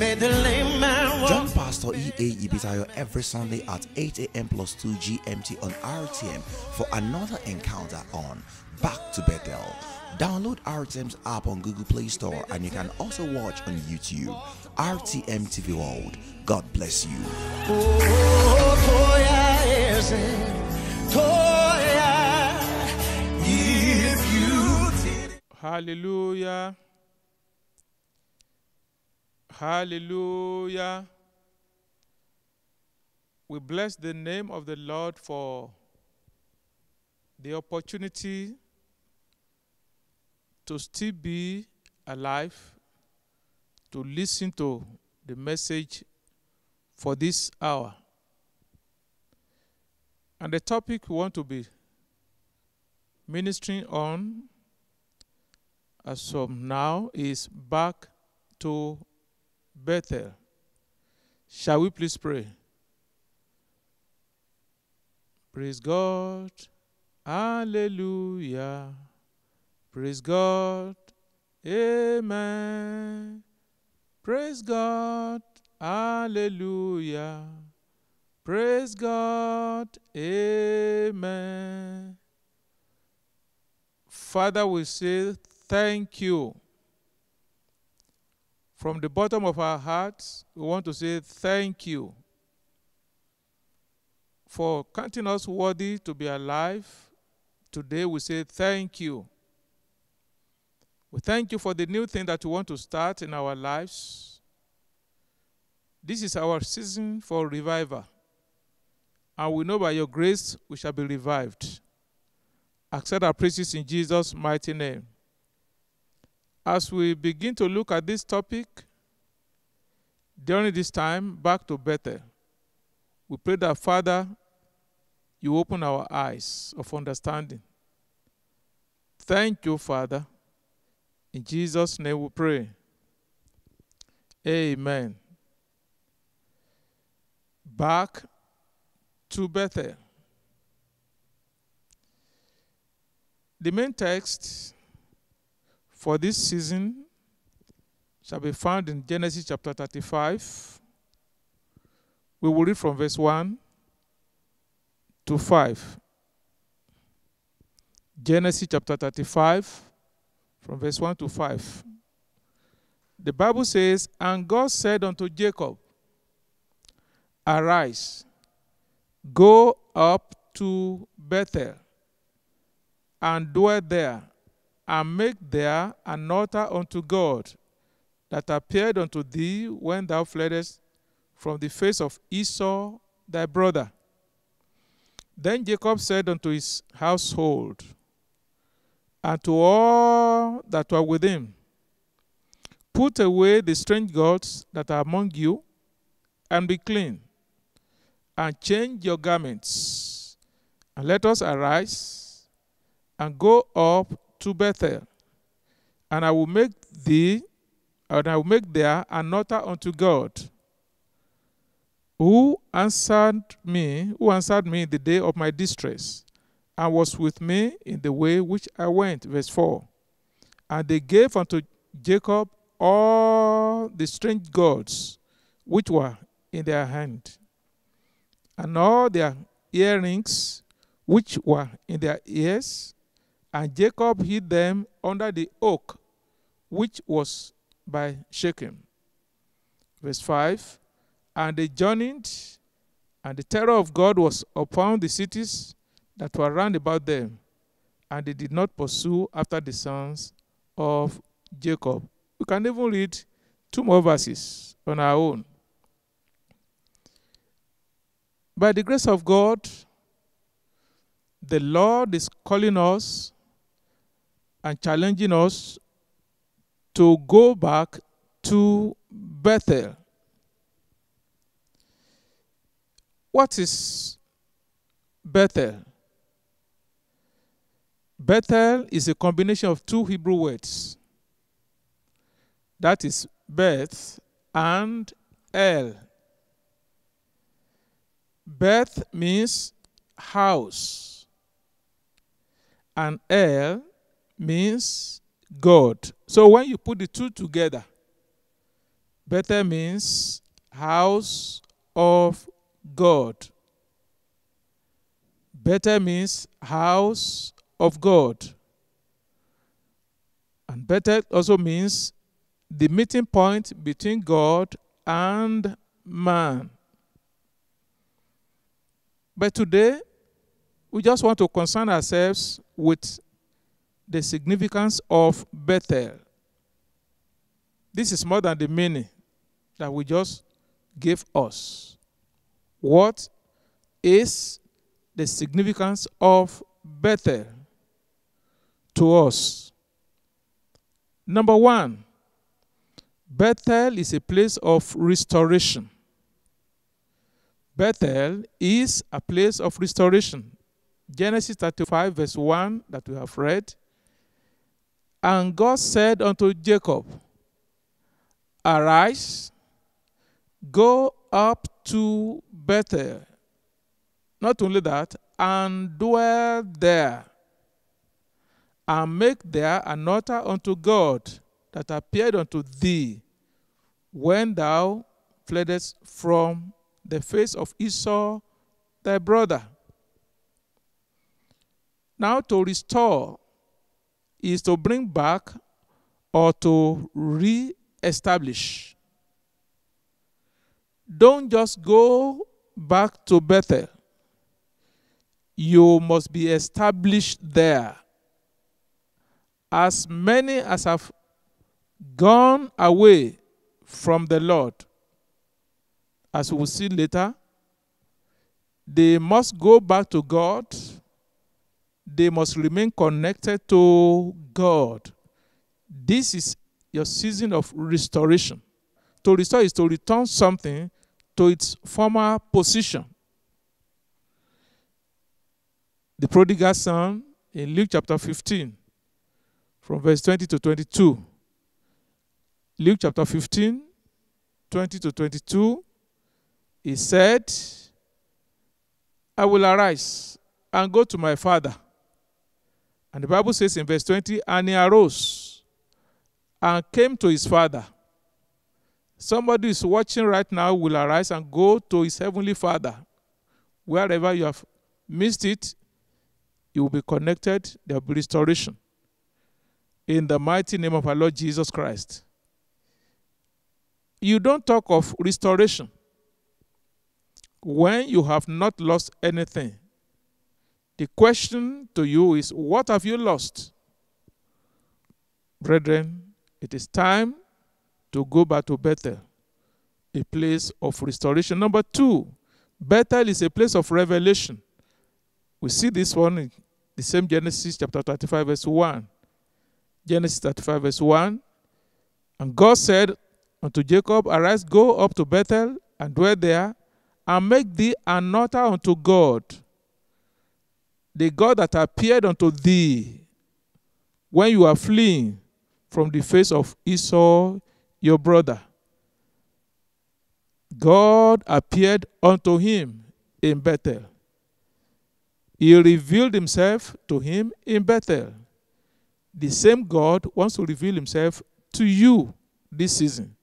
John Pastor EA Ibitayo every Sunday at 8 a.m. plus 2 GMT on RTM for another encounter on Back to Bethel. Download RTM's app on Google Play Store and you can also watch on YouTube. RTM TV World. God bless you. Hallelujah. Hallelujah. We bless the name of the Lord for the opportunity to still be alive, to listen to the message for this hour. And the topic we want to be ministering on as from now is back to Bethel. Shall we please pray? Praise God. Hallelujah. Praise God. Amen. Praise God. Hallelujah. Praise God. Amen. Father, we say thank you from the bottom of our hearts, we want to say thank you for counting us worthy to be alive. Today we say thank you. We thank you for the new thing that you want to start in our lives. This is our season for revival. And we know by your grace we shall be revived. Accept our praises in Jesus' mighty name as we begin to look at this topic during this time back to Bethel. We pray that, Father, you open our eyes of understanding. Thank you, Father. In Jesus' name we pray. Amen. Back to Bethel. The main text for this season shall be found in Genesis chapter 35. We will read from verse 1 to 5. Genesis chapter 35, from verse 1 to 5. The Bible says, And God said unto Jacob, Arise, go up to Bethel, and dwell there and make there an altar unto God that appeared unto thee when thou fleddest from the face of Esau thy brother. Then Jacob said unto his household and to all that were with him, Put away the strange gods that are among you, and be clean, and change your garments, and let us arise and go up to Bethel, and I will make thee, and I will make there an altar unto God, who answered me, who answered me in the day of my distress, and was with me in the way which I went. Verse 4. And they gave unto Jacob all the strange gods which were in their hand, and all their earrings which were in their ears, and Jacob hid them under the oak which was by Shechem. Verse 5 And they journeyed, and the terror of God was upon the cities that were round about them, and they did not pursue after the sons of Jacob. We can even read two more verses on our own. By the grace of God, the Lord is calling us and challenging us to go back to Bethel. What is Bethel? Bethel is a combination of two Hebrew words. That is Beth and El. Beth means house, and El means God. So when you put the two together, Bethel means house of God. Bethel means house of God. And Bethel also means the meeting point between God and man. But today, we just want to concern ourselves with the significance of Bethel. This is more than the meaning that we just gave us. What is the significance of Bethel to us? Number one, Bethel is a place of restoration. Bethel is a place of restoration. Genesis 35, verse 1, that we have read, and God said unto Jacob, Arise, go up to Bethel. Not only that, and dwell there, and make there an altar unto God that appeared unto thee when thou fleddest from the face of Esau thy brother. Now to restore is to bring back or to re-establish. Don't just go back to Bethel. You must be established there. As many as have gone away from the Lord, as we will see later, they must go back to God they must remain connected to God. This is your season of restoration. To restore is to return something to its former position. The prodigal son in Luke chapter 15, from verse 20 to 22. Luke chapter 15, 20 to 22, he said, I will arise and go to my father and the Bible says in verse 20, and he arose and came to his father. Somebody is watching right now will arise and go to his heavenly father. Wherever you have missed it, you will be connected. There will be restoration. In the mighty name of our Lord Jesus Christ. You don't talk of restoration when you have not lost anything the question to you is what have you lost? Brethren, it is time to go back to Bethel, a place of restoration. Number two, Bethel is a place of revelation. We see this one in the same Genesis chapter 35, verse 1. Genesis 35, verse 1. And God said unto Jacob, Arise, go up to Bethel and dwell there, and make thee an altar unto God, the God that appeared unto thee when you are fleeing from the face of Esau, your brother. God appeared unto him in Bethel. He revealed himself to him in Bethel. The same God wants to reveal himself to you this season.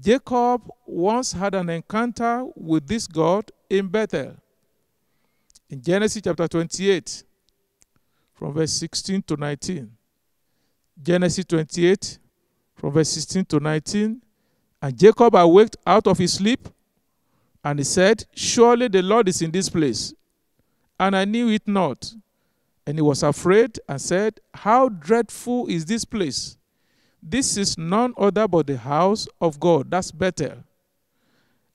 Jacob once had an encounter with this God in Bethel in Genesis chapter 28, from verse 16 to 19. Genesis 28, from verse 16 to 19. And Jacob awaked out of his sleep, and he said, Surely the Lord is in this place. And I knew it not. And he was afraid and said, How dreadful is this place! This is none other but the house of God. That's better.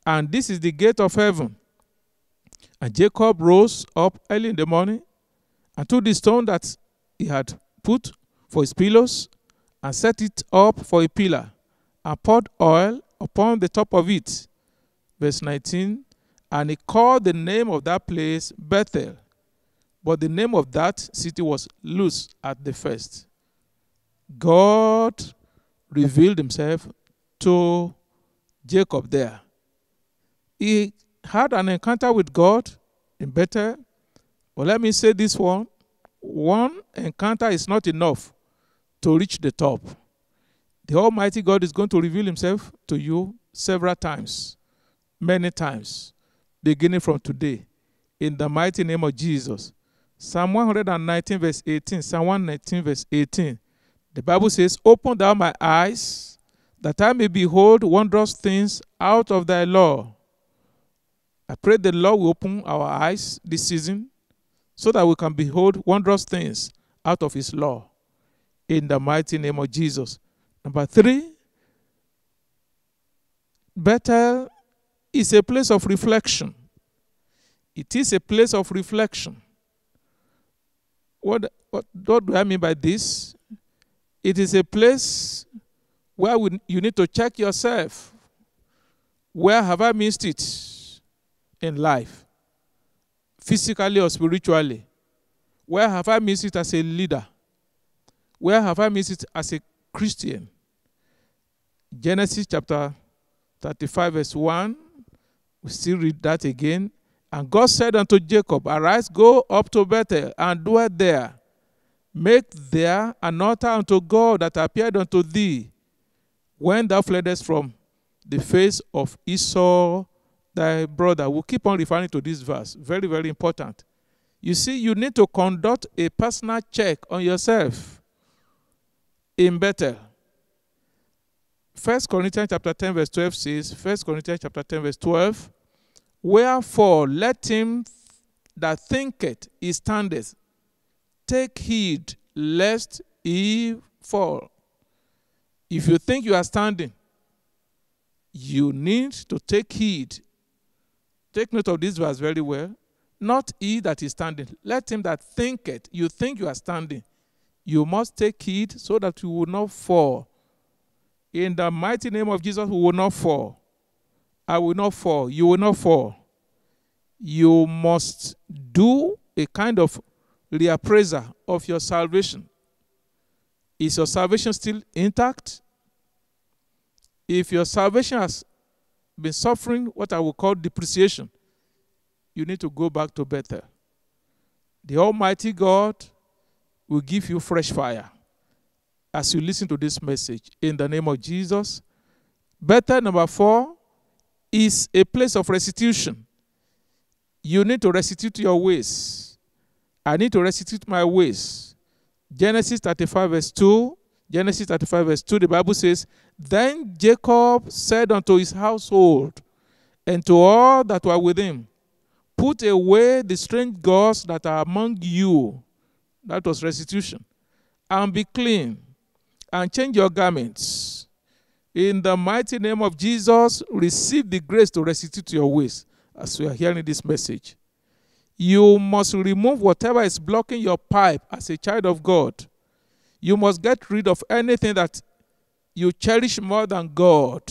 And this is the gate of heaven. And Jacob rose up early in the morning and took the stone that he had put for his pillows and set it up for a pillar and poured oil upon the top of it. Verse 19 And he called the name of that place Bethel, but the name of that city was Luz at the first. God revealed himself to Jacob there. He had an encounter with God in Bethel. Well, let me say this one one encounter is not enough to reach the top. The Almighty God is going to reveal Himself to you several times, many times, beginning from today, in the mighty name of Jesus. Psalm 119, verse 18, Psalm 119, verse 18. The Bible says, Open thou my eyes, that I may behold wondrous things out of thy law. I pray the Lord will open our eyes this season so that we can behold wondrous things out of His law. In the mighty name of Jesus. Number three, Bethel is a place of reflection. It is a place of reflection. What, what, what do I mean by this? It is a place where we, you need to check yourself. Where have I missed it? in life, physically or spiritually? Where have I missed it as a leader? Where have I missed it as a Christian? Genesis chapter 35, verse 1. We still read that again. And God said unto Jacob, Arise, go up to Bethel and dwell there. Make there an altar unto God that appeared unto thee when thou fleddest from the face of Esau thy brother. We'll keep on referring to this verse. Very, very important. You see, you need to conduct a personal check on yourself in Bethel. 1 Corinthians chapter 10 verse 12 says, 1 Corinthians chapter 10 verse 12, Wherefore let him that thinketh he standeth take heed lest he fall. If you think you are standing, you need to take heed Take note of this verse very well. Not he that is standing. Let him that thinketh, you think you are standing. You must take heed so that you will not fall. In the mighty name of Jesus, we will not fall. I will not fall. You will not fall. You must do a kind of reappraisal of your salvation. Is your salvation still intact? If your salvation has been suffering what I would call depreciation, you need to go back to Bethel. The Almighty God will give you fresh fire as you listen to this message in the name of Jesus. Bethel, number four, is a place of restitution. You need to restitute your ways. I need to restitute my ways. Genesis 35, verse 2 Genesis 35, verse 2, the Bible says, Then Jacob said unto his household and to all that were with him, Put away the strange gods that are among you. That was restitution. And be clean, and change your garments. In the mighty name of Jesus, receive the grace to restitute your ways as we are hearing this message. You must remove whatever is blocking your pipe as a child of God you must get rid of anything that you cherish more than God.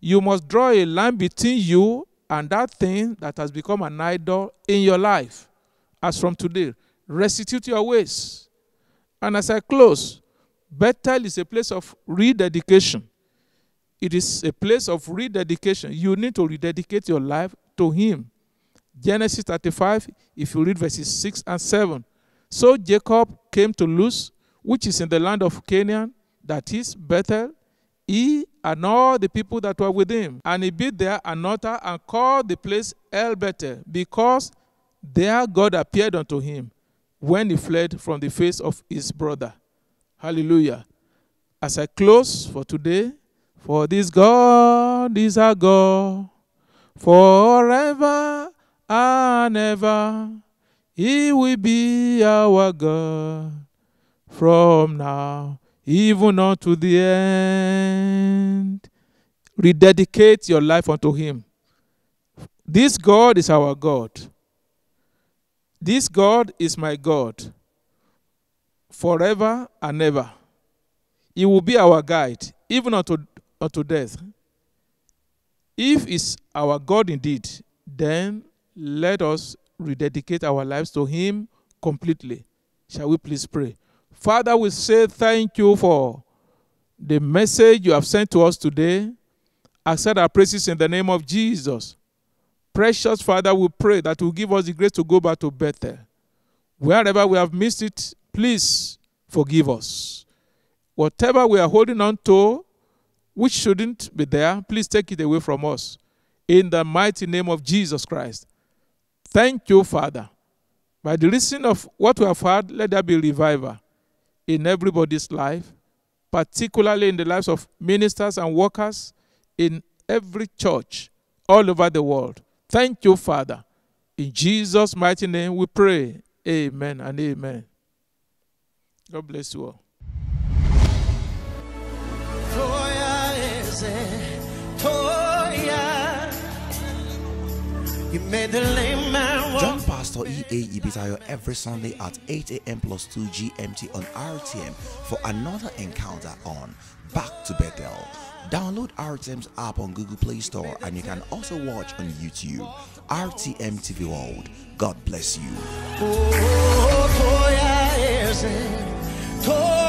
You must draw a line between you and that thing that has become an idol in your life. As from today, restitute your ways. And as I close, Bethel is a place of rededication. It is a place of rededication. You need to rededicate your life to Him. Genesis 35, if you read verses 6 and 7. So Jacob came to Luz, which is in the land of Canaan, that is Bethel, he and all the people that were with him. And he built there an altar and called the place El Bethel, because there God appeared unto him when he fled from the face of his brother. Hallelujah. As I close for today, for this God is our God forever and ever. He will be our God from now even unto the end. Rededicate your life unto Him. This God is our God. This God is my God forever and ever. He will be our guide, even unto, unto death. If it's our God indeed, then let us rededicate our lives to Him completely. Shall we please pray? Father, we say thank you for the message you have sent to us today. Accept our praises in the name of Jesus. Precious Father, we pray that you give us the grace to go back to Bethel. Wherever we have missed it, please forgive us. Whatever we are holding on to, which shouldn't be there, please take it away from us. In the mighty name of Jesus Christ. Thank you, Father. By the reason of what we have heard, let there be revival in everybody's life, particularly in the lives of ministers and workers in every church all over the world. Thank you, Father. In Jesus' mighty name we pray. Amen and amen. God bless you all. Pastor EA Ibizayo every Sunday at 8 a.m. plus 2 GMT on RTM for another encounter on Back to Bethel. Download RTM's app on Google Play Store and you can also watch on YouTube. RTM TV World. God bless you. Oh, oh, oh,